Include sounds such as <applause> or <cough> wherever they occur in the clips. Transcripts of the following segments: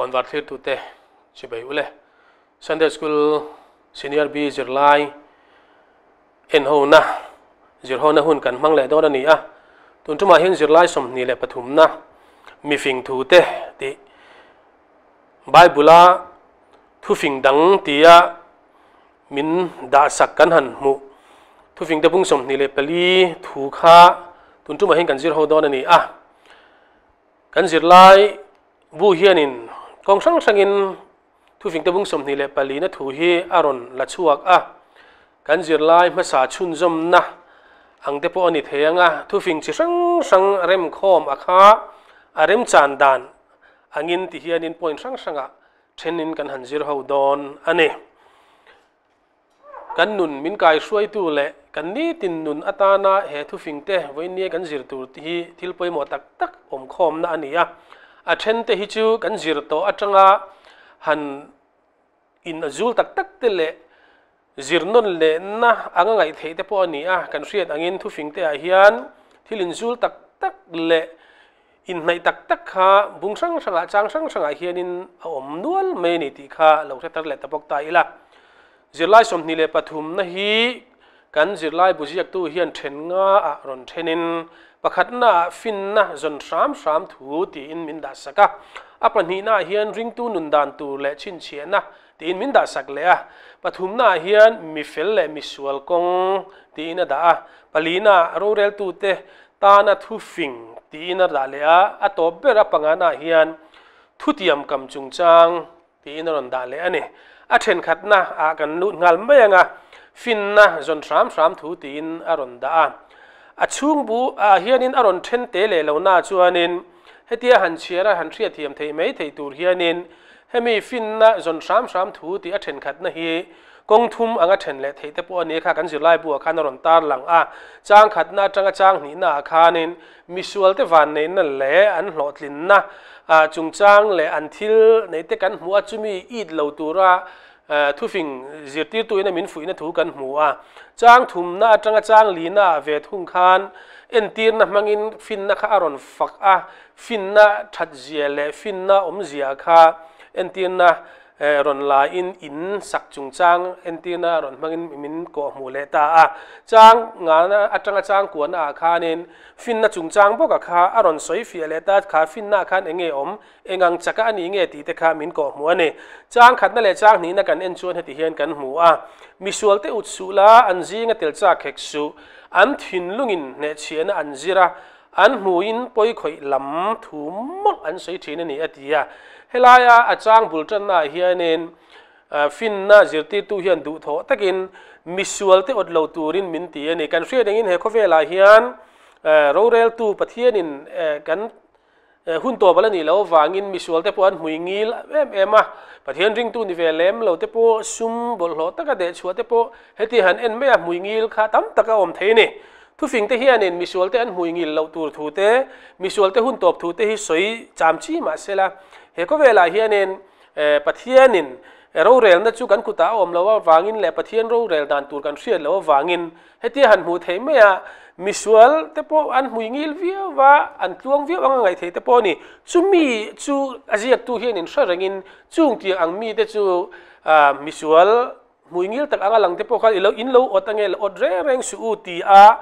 คอนเวอร์ทิทุเตชิบายุเล่สันเด์สกูลซีเนียร์บีจิรไลเอ็นโฮนะจิรโฮนะหุ่นกันมั่งเล่ดอดนี้อ่ะตุนทุมาเห็นจิรไลสมนี่และปฐุมนะมีฟิงทูเตติไบบุลาทุฟิงดังตียะมินดาสักกันหันมุทุฟิงตะพุงสมนี่แหละปลีทูคาตุนทุมาเห็นกันจิรโฮดอดนี้อ่ะกันจิรไลบูเฮียนินกองสังสังินทุฟิงตะบุงสมนี่แหละปลีนททูฮีอารอนละชวกอ่ะกันจิรไลมาสาชุนจมนะอังเตปอนิเทียงอ่ะทุฟิงชิสังสังเร่มคอมอะคาอเร่มจานดานอังินที่เฮียนินปอยสังสังอ่ะเช่นินกันหันจิรหฮาดอนอันนี้กันนุนมินกายช่วยตัวแหละกันนี้ตินนุนอัตานาเหตุฟิงเตไว้เนี่ยกันจิรตวที่ทิลปอยหมอตักตักอมคอมนะอันนี้อ่ะ a then te hi chu kan zir to atanga han in azul tak tak te le zir non le na anga ngai thei te po ani a kan rian angin thu fing te a ah hian thilin zul tak tak le in nai tak tak kha bung sang sang ah, ah a chang sang sang a hian in a om nual mai ni ti kha lo se tar le tapok ta ila zirlai som ni le pathum na hi กันจิไลบุญยักตู้เฮียนเทนงาอรนเทนินประขัตนาฟินนะจนสามสามถูตีอินมินดาสกะอัปนีนาเฮียนริงตูนุนดานตูและชินเชียนนะตีอินมินดาสักเลียะปฐุมนาเฮียนมิฟิลและมิสวลกงตีอินดาปลีนารูเรลตูเตตานาทูฟิงตีอินดาเลียอัตบเบรปังานาเฮียนทุติยมกัมจุงจังตีอินรันดาเลยเนี่ยอัเทนขัตนาอากันลุ่งงานไม่ยังไงฟินนะจนสามสามถูตีนอรอนดาอาช่วงบูอาเฮียนินอรอนเช่นเตเลเหล่าน่าชวนินให้เตียหันเชียร์หันเชียร์เทียมเทยไมมเทยตูเฮียนินให้มีฟินนะจนสามสามถูตีอเ่นขัดนะเฮกงทุมอังเ่นเลเทยแต่ปวนี้ข้ากันสิไล่บัวคานอรอนตาหลังอ่ะจ้างขัดนะจ้างจ้างหนีนาคานินมิสวลเตวันเนนั่นแหละอันหลอดลินนะอ่าจุงจ้างเละอันทิลในเตกันหัวจุมีอีดเหล่าตัวระ Ờ, thu phình diệt tiêu tụi nên mình phụ nên thu cần mua trang thum na trang trang lý na về thung khan en tiên na mang in fin na kha aron phak a fin na that zia le fin na om zia kha en tiên na เออรอนลายอินอินสักจุงจางเอ็นตีน่ารอนมังอินมินก็มูเลตาอ่จางงานอาจารย์อาจางยกวนอาคารินฟินน่ะจุงจางพวกอาคาอารอนสวยฟิเเลตาคาฟินน่ะคันเองเอมเองังจักอันนี้เอี้ตีแต่คามินก็มัวเนี่ยจางขัดนั่นแหละจางนี้นะกันเอ็นชวนให้ตีเฮียนกันหัวมิสวลเตอุดสุลาอันจีงเติลจักเฮกสุอันทินลุงอินเนเชีนอันจีระอันหัวอินปอยขอยลำถุมมดอันสวยทีนี่เอ่ะี่อ่ะ helaya achang bulchan na hianin fin na zirti tu hian du tho takin misual te otlo turin min ti ani kan hre dengin he khovela hian ro rel tu pathian in kan hun to bala ni lo wangin misual te puan hui ngil em em a pathian ring tu ni ve lem lo te po sum bol lo taka de chua te po heti han en me a hui ngil kha tam taka om the ni thu phình te hian in misual te an hui ngil lo tur thu te misual te hun top thu te hi soi cham chi ma sela he ko vela hianin pathianin ro rel na chu kan kuta om lawa wangin le pathian ro rel dan tur kan hrial lawa wangin heti han mu thei meya misual te po an hui ngil vi wa an tluang vi anga ngai thei te po ni chu mi chu aziak tu hian in hra rengin chung ti ang mi te chu misual hui ngil tak anga lang te po khal ilo in lo otange lo odre reng su u ti a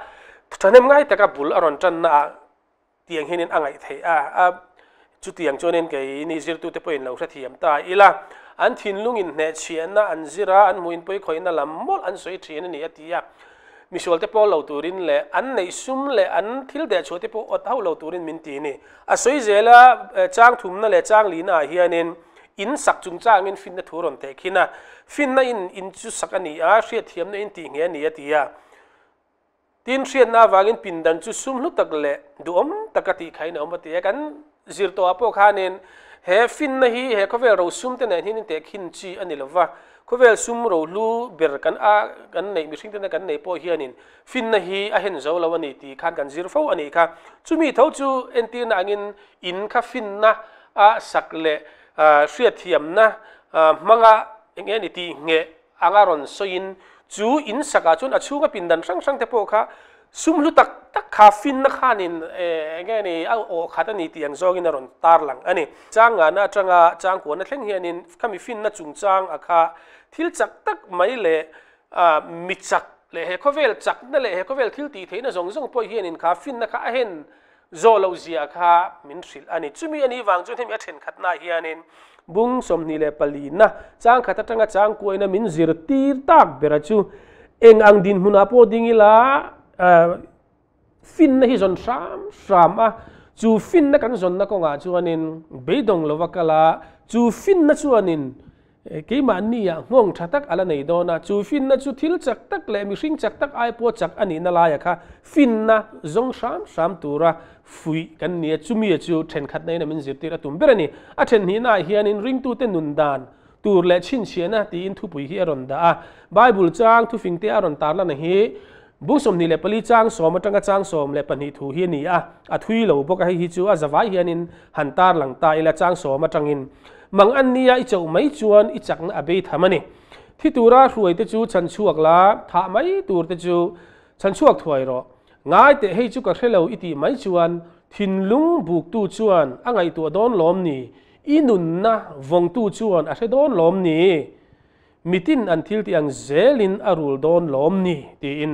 thanem ngai taka bul aron tan na tiang hian in angai thei a chu tiang chonen ke ni zir tu te poin lo ra thiam ta ila an thin lungin ne chian na an zira an muin poi khoina lam mol an soi thian ni atia mi sol te po lo turin le anh này sum le an thil de chote po ot hau lo turin min ti à, a soi zela chang thum là le chang à, hiện hianin in sak chung chang in fin na thuron te khina fin na in in chu sak ani à, a hria thiam na in ti này thì à, tin hria na wangin pindan chu sum lu tak le du om takati khaina om te kan zirto apo khanen he fin na hi he khovel ro sum te nen hin te khin chi anilova khovel sum ro lu ber kan a kan nei mi sing te kan nei po hianin fin na hi a hen zo lawani ti khan kan zir fo ani kha chumi tho chu entin angin in kha fin na a sakle hriat thiam na manga enge ni ti nge angaron soin chu in saka chun achunga pindan sang sang te po kha sum lu tak tak kha fin na khan in eh, enge ni a o khata ni tiang zogin a ron tar lang ani changa na changa chang ko na thleng hian in kami fin na chung chang a kha thil chak tak mai le a mi chak le he ko vel chak na le he ko vel thil ti theina zong zong po hian in kha fin na kha a hen zo lo zia kha min ril ani chumi ani wang chu them a then khat na hian in bung som ni le pali na chang khata tanga chang ko na min zir tir tak bera chu eng ang din huna po dingila ฟินนะฮิจนสามสามอ่ะจูฟินนะกันจนนะก็งาจวนนินเบดงลวกลาจูฟินนะจวนนินกี่มันนี่อ่ะงงชัตักอะไรในดอนะจูฟินนะจูทิลจักตักเลยมิชิงจักตักไอปัวจักอันนี้นั่นละค่ะฟินนะจงสามสามตัวระฟุยกันเนี่ยจูมีจูเทนขัดในนั้นมันจิตติระตุ่มเบรนี่อ่ะเทนนี่น่าเฮียนินริงตัวเต้นนุนดาน tur เ e c น i n chiana ti in thu pui hi ย r o n d าไบเบิลจ a n g thu f i n g t รอน o n t a ละ a na hi บุสมนี่เลปลีจ้างสมจตังก็จ้างสมเลปนิทูเฮียนี่อะอัทวีเหลวพวกให้ฮิจูอะจะไว้เฮียนินหันตาหลังตาเอลจ้างสมจตังอินมังอันนี้อะอิจไม่ชวนอิจักนะบเบทามันนี่ ที่ตัวราชวยเตจูฉันช่วกละถ้าไม่ตัวเตจูฉันช่วถอยรอง่ายแต่ให้จูกเขลาอิติไม่ชวนทินลุงบุกตูชวนอ่งไงตัวโดนล้อมนี่อินุนนะวงตูชวนอะไรโดนล้อมนี่มิตินอันทิลที่อังเซลินอารูลโดนล้อมนี่ตีอิน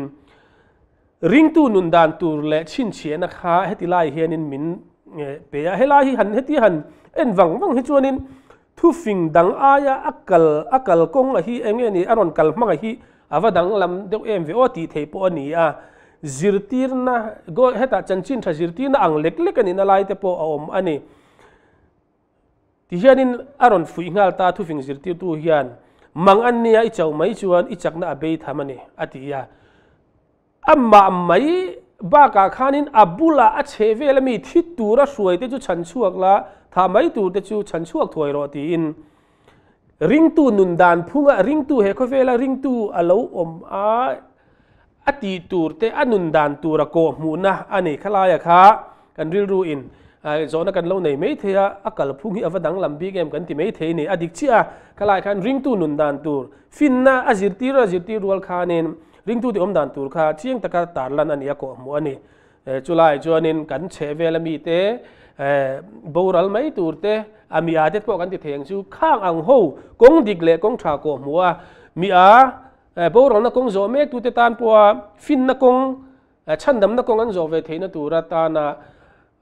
ring tu nun dan tur le chin chien a kha heti lai hian in min eh, pe a helai hi han heti han en wang wang hi chuan in thu fing dang aya akal akal kong a hi enge ni aron kal hmang hi awa dang lam deuh em ve o ti thei po ani a zirtir na go heta chan chin tha zirtir na ang lek lek ani na lai te po a om ani ti hian in aron fui ngal ta thu fing zirtir tu hian mang an nia i chau mai chuan i chak na abei thamani ati ya อัมมาไม่บ้ากาขานินอับบุลาอเชเวลมีทิดตัวระสวยเตจูฉันชวกละทำไมตัวเตจูฉันชวกถวยโรตีนริงตูนุนดานพุงะริงตูเฮคเวลาริงตูอัลอมอาอตีตูเตอนุนดานตัวระโกมูนะอันนี้ขลายค่ะกันริรูอินอ้โซนกันเล่าในไม่เทียอากาศพุ่งที่อวดังลำบีเกมกันที่ไม่เทียนี่อดิกเชียขลายคันริงตูนุนดานตัวฟินนะอจิรตีรอจิรตีรัวคานิน ring tu ti om dan tur kha chiang taka tarlan ani ko mu ani chulai eh, chuanin kan chhevel mi te eh, boral mai tur te ami ate po kan ti theng chu khang ang ho kong dik le kong tha ko mu a mi a eh, boral na kong zo mek tu te tan po fin na kong chan dam na kong an zo ve theina tura ta na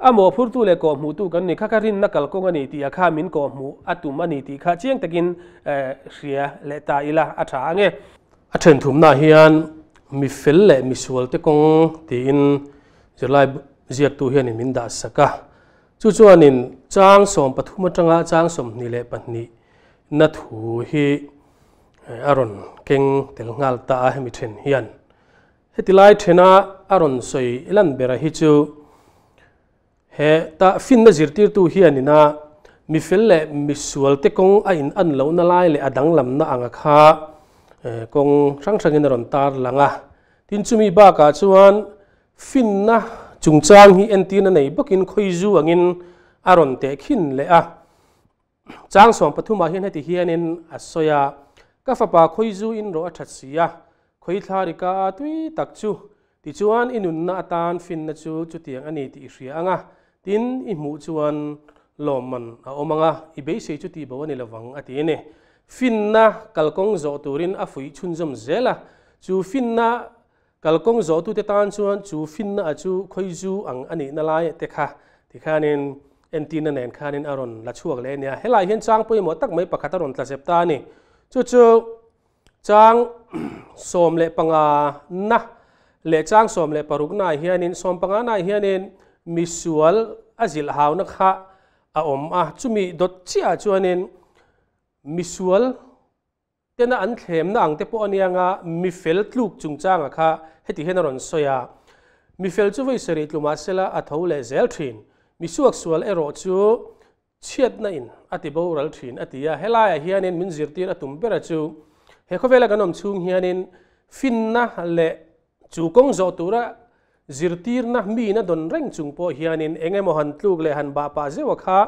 amo phur tu le ko mu tu kan ni kha kha rin na kal kong ani ti kha min ko mu atum ani ti kha chiang takin ria le ta ila atha ange Atren thum na hiyan mi fil le mi suol te kong ti in zi lai ziak tu hiyan in min da saka. Ju ju in chang som pat huma chang som ni le pat na thu hi eh, aron keng tel ngal ta ahe mi tren hiyan. He ti lai tren a aron soy ilan bera hi ju he ta fin na zir tir tu hiyan in mi fil le mi suol te kong a in an lau na lai le adang lam na angak ha. kong ờ, rang rang in ron tar langa tin chumi ba ka chuan fin na chungchang hi en tin nei bakin khoi zu angin aron te khin le a chang som pathuma hian heti hianin asoya ka fapa khoi zu in ro athasia khoi tharika tui tak chu ti chuan inun na atan fin na chu chutiang ani ti hria anga tin i mu chuan lawman a omanga i be sei chu ti bawani lawang ati ne finna kalkong zo turin a fui chun zum zela chu finna kalkong zo tu te tan chuan chu finna a chu khoi zu ang ani na lai te kha ti khanin en tin nen khanin aron la chuak le nia helai hian chang poi mo tak mai pakhat aron tla sep ta ni chu chu chang <clears throat> som le panga na le chang som le paruk na hianin som panga na hianin misual azil hauna kha a om a chumi dot chia chuanin misual tena an thlem na ang te pawh anianga mi fel tluk chungchanga kha heti hen ron soya mi fel chu voi seri tluma sela a tho le zel thin mi suak sual ero chu chiat na in ati bo ral thin atia helai a hianin min zirtir atum bera chu he khovela ganom chung hianin finna le chu kong zo tura zirtir na mi na don reng chung po hianin engemaw han tluk le han ba pa zewa kha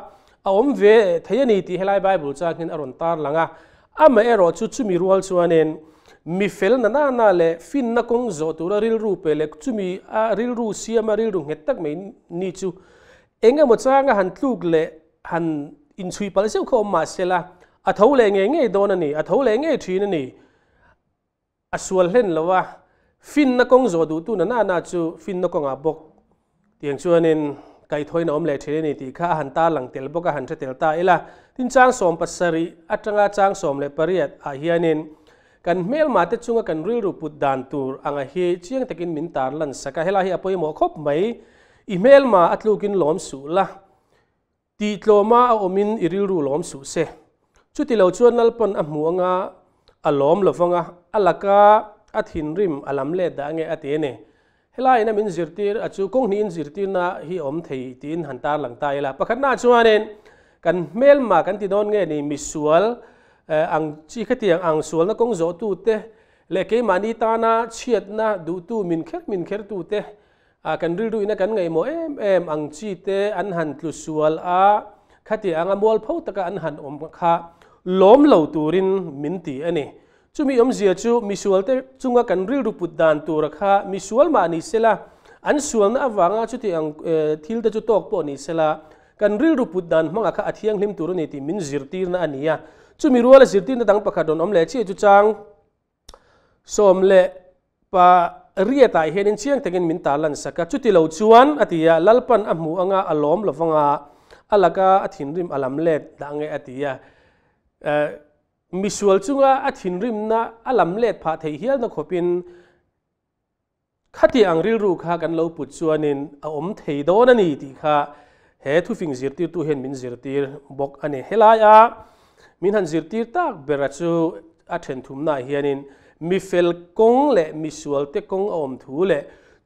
a om ve thaya ni ti helai bible cha ngin ở tar langa ama ero chu chu mi cho anh chuanen mi fel na na na le fin na kong zo tu ra ril rupe, pe le chu mi a ril ru siam a ril ru hết tak mấy ni chu em mo cha nga han tluk le han in suy chui pal se ko là, sela a tho le nge nge nè, ni a tho le nge thin ni a sual hen lawa fin na kong zo du tu na na na chu fin na kong a bok tiang chuanin ก่ถอยน้อมเลเชนนีตีข้าหันตาหลังเตลบกหันเตลตาเอละทิ้งจางสมปัสสริอัตรงาจางสมเลปริยัตอาเฮียนินกันเมลมาเตจุงกันริลรูปุดดานตูร์อังเฮเชียงตะกินมินตาลันสกะเฮลาฮีอปยมอคบไหมอีเมลมาอัตลูกินลลอมสูละตีโลมาเอาอมินอิริลรูลลอมสูเซชุติเราชวนนัลปนอหมวงาอลอมลฟงาอลกาอัตหินริมอลัมเลดดางเงอเตเนเฮ้ลนะมินจิรตีอจูกงนีมินจิรตีนะฮิอมเทีตินหันตาหลังตายละปะคันนาชวนเอนกันเมลมากันติดนอนงนี่มิสวลอังชีขี้ยงอังสวลนะกงโจตูเตะเล็กย่มานีตานะเชียดนะดูตูมินเคิรมินเคิรตูเตะอ่ากันรีดูนะกันเงโมเอ็มเอ็มอังชีเตะอันหันตุสวลอ่ะขี้ยงอังมวลพ่อตะกันหันอมค่ะล้มเหลาตูรินมินตีอันนี้ Cumi om zia chu misual te cunga kan ril ruput dan tu rakha misual ma ni sela an sual na avanga cu ti ang eh, til te cu tok po ni sela kan ril ruput dan manga ati athiang lim turu ni ti min zirtir na ania cumi rual tir na dang pakadon om le cie cu chang som le pa ria tai hen in chiang tengin min talan saka lau lo chuan atia lalpan amu anga alom vanga alaka ati rim alam le dange ya มิสวลจุงอาถินริมนะอลัมเลดพาเทียนนะขบินขัดอังริรูคากันเราปุจจวนินอมเทยดอนนี่ทีค่ะเฮทุฟิงจิรตีตุเฮนมินจิรตีบอกอันเฮลายามินหันจิรตีตักเบรัจูอาถินทุมนาเฮียนินมิเฟลกงเละมิสวลเตกงอมทูเละ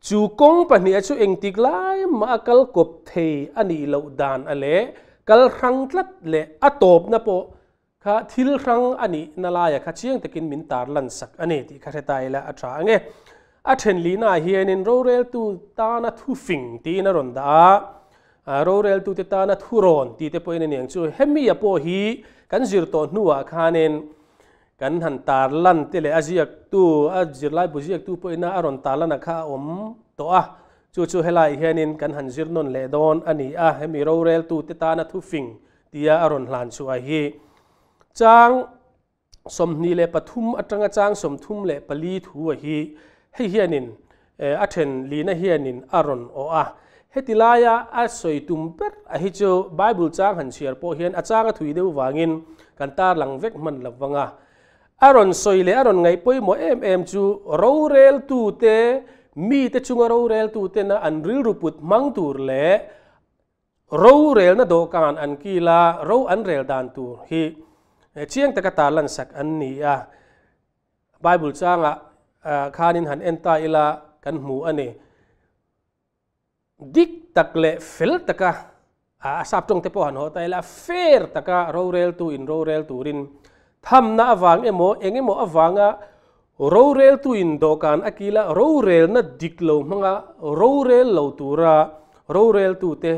จูกงปนี่ชูเองติกไลมาอักลกบเทอันนี้เลาดานอะไรกัลรังทัดเละอตบนะปปข้าทิลครั้งอันนี้นาลายข้าเชียงตะกินมินตาลันสักอันนี้ที่ข้าเสตายละอัตราเงี้ยอัตนลีน่าเฮียนินโรเรลตูตานัทูฟิงตีนรนดาโรเรลตูตตานัทูรอนตีเตปอยนเนียงวูเฮมีาโปฮีกันจิรตอนัวข้าเนนกันหันตาลันเตเลอาจิยักตูอาจิรไลบุจิยักตูปอยน่าอรอนตาลันข้าอมตัวชูวูเฮไยเฮียนินกันหันจิรนนเลดอนอันนี้อ่ะเฮมีโรเรลตูตตานัทูฟิงตีอาอรอนหลานช่วฮี chang som ni le pathum atanga chang som thum le pali thu hi hei hianin eh, a then lina hianin aron o a hetilaya a soi tum pet a hi chu bible chang han chiar po hian a changa thui deu wangin kan tar lang vek man lawanga aron soi le aron ngai poi mo em em chu ro rel tu te mi te chunga ro rel tu te na an ril ruput mang tur le ro rel na do kan an kila ro an rel dan tur hi Eh, chiang taka ta lan sak an ni a ah. bible changa ah, ah, khanin han ta ila kan mu ani dik tak le fel taka a sap tong te po han ho ta ila fer taka ro rel tu in ro rel tu rin tham na awang emo engemo awanga ro rel tu in dokan akila ro rel na dik lo manga ro rel lo ra ro rel tu te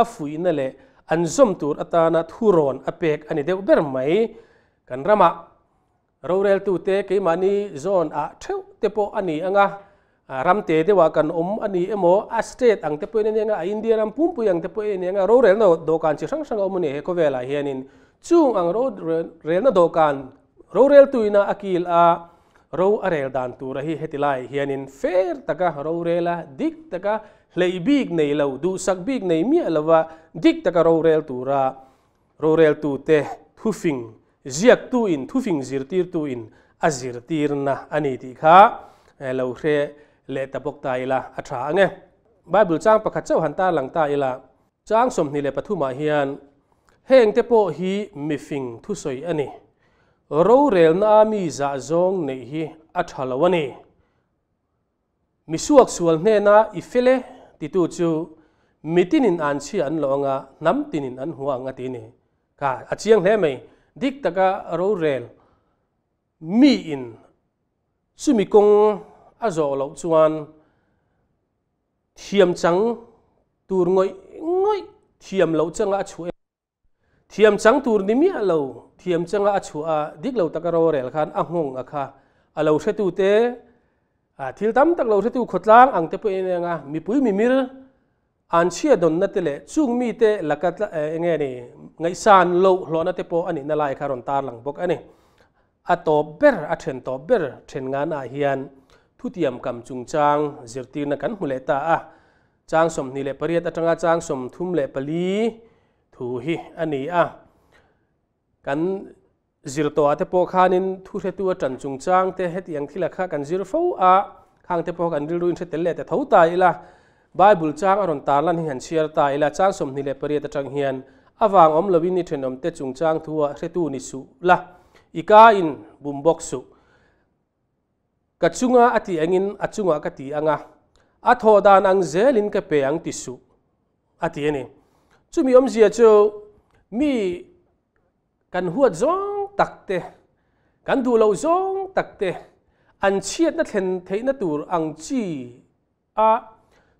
afui na le an zom tur atana thuron apek ani deuh ber mai kan rama rorel tu te ke mani zon a theu te po ani anga ram te de wa kan om ani emo a state ang te po ni nga india ram pum pu yang te po ni nga rorel no dokan chi sang sang om ni he ko vela hianin chung ang ro rel na dokan rorel tu ina akil a ro arel dan tu rahi hetilai hianin fair taka rorela dik taka เลยบีกในเราดูสักบีกในมีอะไรวะดิกตะกเราเรลตัวระเราเรลตัวเตทุฟิงเจียกตัวอินทุฟิงจิรตีรตัวอินอาจิรตีรนะอันนี้ที่ข้าเราเรเลตะบกตายละอัตราเงีบาบิลจ้างประคัตเจ้าหันตาหลังตายละจ้างสมนิเลปทุมาเฮียนเฮงเตโปฮีมิฟิงทุสอยอันนี้เราเรลนามีจ่าจงในฮีอัตฮาลวันนีมิสวกสวลเนน่าอิฟเลติตูจูมิตินินอันเชียนลองะน้ำตินินอันหัวงะตีนี่ค่ะอาเชียงเหมดิกตะกะรูเรลมีอินซูมิคงอาโจลจวนเทียมจังตูรงอยงอยเทียมเลาจังอาชัวเทียมจังตูรนิมีอเราเทียมจังอาชัวดิกเลาตะกะรูเรลคันอ่างงอะค่ะเราเชตูเตทิลตั้มตักเราที่ถูขดล้างอังเตปเองงะมีปุ๋ยมีมิรอันเชียดนนัตเลยจุงมีเตลักตะเองนี่ไงสานโลหลอนัตเตปอันนี้นลายคารอนตาหลังบอกอันนี้อตอบเบอร์อัตเชนตบเบอร์เชนงานอาเฮียนทุติยมกำจุงจางจิรตีนักันมุเลตาจางสมนี่เลปเรียตจัตงาจางสมทุมเลปลีถูฮีอันนี้อ่ะกันจิรตัวเที่พ่อขนินทุเรตัวจันจุงจางเทเหติยังที่ลักข้ากันจิรฟูอาข้างเทีพอกันดิลุนเสตเล่แต่ทัวตายละไบบุลจางอรุณตาลันหิฮันเชียร์ตายละจางสมนิเลปเรียตจังเฮียนอาวางอมลวินิเทนอมเตจุงจางทัวเรตูนิสุละอีกาอินบุมบอกสุกัจจุงอาอติเองินอัจจุงอากติอังะอัทโฮดานังเซลินกเปียงติสุอติเอเนจุมิอมเซียโจมีกันหัวจองตักเตะกันดูเราซงตักเตะอันเชียดนัดเห็นเทนัดตูอังจีอ่ะ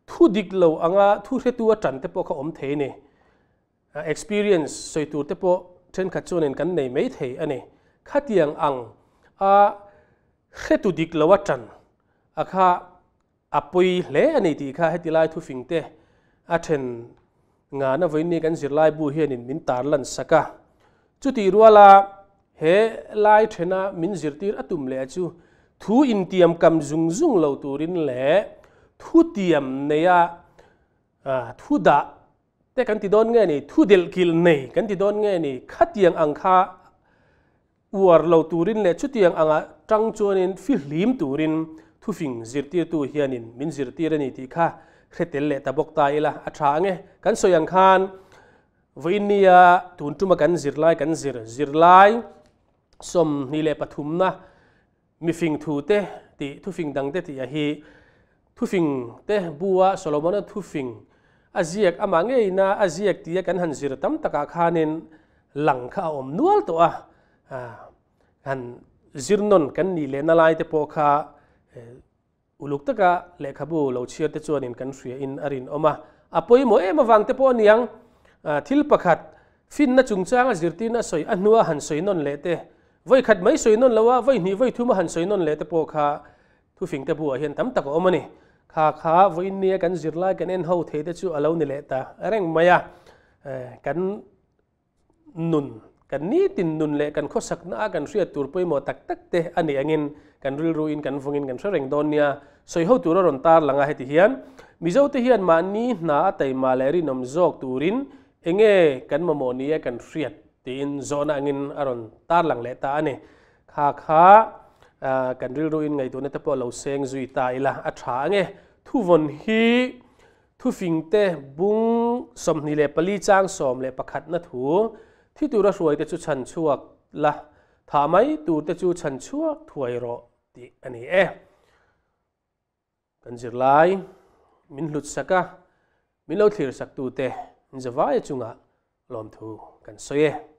ทุดิกเราอังะทุเรตัวจันเตปโอเขาอมเทเนอ experience สอยตัวเตปโอเช่นขัดชวนกันในไม่เทอันเนขัดยังอังอ่ะเขตุดิกเราจันอ่ะค่ะอ่ะปยเลยอันนี้ดีค่ะให้ที่ไลทุฟิงเตะอาเช่นงานวันนี้กันสิไล่บูเฮนินมินตาร์ลันสัก้าจุดที่รัวละเฮไลทนามินจิรตีรอตุมเลจูทูอินเตียมกำจุงจุงเลาตูรินเหลทูเตียมเนียอ่าทูดะแต่กันติดดนไงนี่ทูเดลกิลเนยกันติดดนไงนี่ขัดเตียงอังคาอวรเลาตูรินเหลชุดเตียงอังกาจังจวนินฟิลิมตูรินทูฟิงจิรตรตูเฮียนินมินจิรตีรนี่ทีค่ะเครติเลตบกตายละอัจฉริยะกันสอยังคานวินียตุนตุมกันจิรไลกันจิรจิรไลสมนี่เลปฐุมนะมีฟิงทูเตติทุฟิงดังเตติอาฮีทุฟิงเตบัวโซโลมอนทุฟิงอาเซียกอามังเอนาอาเซียกที่กันหันซิรตัมตะกาคานินหลังข้าอมนัวตัวอ่าหันซิรนนกันนี่เลนลายเตโอคาอุลุกตะกาเลขบูเราเชียอเตจวนินกันเสียอินอรินออกมาอปอยโมเอมาวางเตโอนียงทิลประคัดฟินนะจุงจ้างอาจิรตินะสอยอันนัวหันสอยนนเลเตวัยขัดไม่สวยนนแล้วว่าวัยนี้วัยทุ่มหันสวยนนเลยแต่พวกข้าทุฟิงแต่บัวเห็นตั้มตะกอมันนี่ข้าข้าวัยนี้กันจิรลากันเอ็นเฮาเทเดชูอาเล์นี่แหละตาเร่งมายากันนุนกันนี่ตินนุนเละกันข้อสักน้ากันเสียตัวไปหมดตักตักเตะอันนี้เงินกันริลรูอินกันฟงอินกันเสยงดอนเนียสวยเฮาตัวร้อนตาหลังอาเหติเฮียนมิเจ้าติเฮียนมานี่นาแต่มาเลรีนมจอกตัวรินเองเงกันมาโมเนียกันเสียตีนโซนอางินอรอนตาหลังเลตาเนี่ยข้าขากันริรูอินไงตัวนี้ตัวเราเซ็งจุยตายละอัตราเงี้ยทุวันฮีทุฟิงเตบุงสมนิเลปลีจ้างสมเลประคัดนัทหูที่ตัวเราสวยแต่จุดฉันชั่วละถามไหมตัวแต่จุดฉันชั่วถวยรอติอันนี้เอกันจีรไลมินหลุดสักะมินเราทีอสักตัวเตจะว่ายจุงะลองทูกันสวย